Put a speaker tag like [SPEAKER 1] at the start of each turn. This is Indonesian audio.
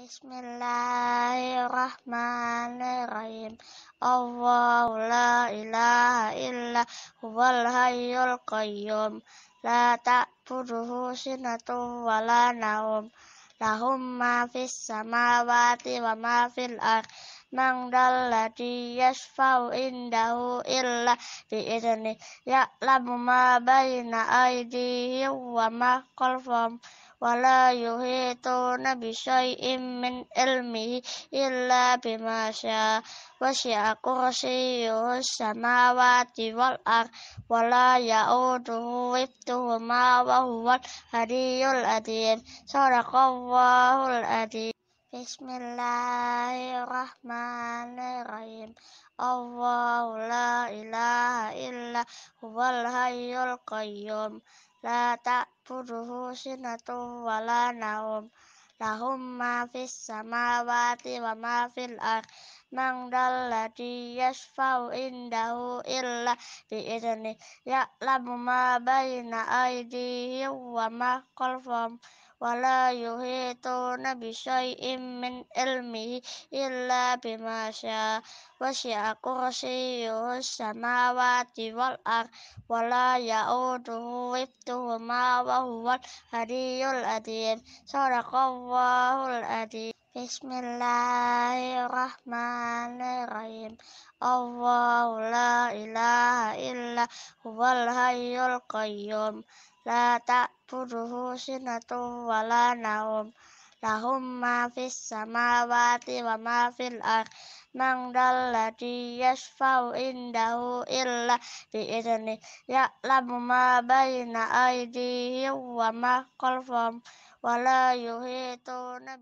[SPEAKER 1] Bismillahirrahmanirrahim. Allahu la ilaha illa huwal hayyul qayyum. La ta'buduhu sinatu wa la naum. Lahum ma fis samawati wa ma fil ardh. Man dalladhi yashfa'u indahu illa bi'idhni. Ya'lamu ma bayna aydihim wa ma khalfahum. ولا يحيطون بشيء من علمه إلا بما شاء وسع كرسيه السماوات والأرض ولا يؤوده وفتهما وهو العلي العظيم صدق الله العظيم بسم الله الرحمن الرحيم الله لا إله إلا ta'ala huwal hayyul qayyum la ta'buduhu sinatu wa la naum lahum ma fis samawati wa ma fil ardh man yashfa'u indahu illa bi'idznih ya'lamu ma baina aydihim wa ma khalfahum wala yuhituna bisyai'im min ilmihi illa bima syaa wasi'a kursiyyuhu samawati wal ardh wala ya'uduhu hifdhuhuma wa huwal hadiyyul adhim Allahul adhim Bismillahirrahmanirrahim. Allahu la ilaha illa huwal hayyul qayyum. La ta'buduhu sinatu wa la naum. Lahum ma fis samawati wa ma fil ardh. Man dalladhi yashfa'u indahu illa bi'idni. Ya'lamu ma baina aydihim wa ma khalfahum. Wa la yuhituna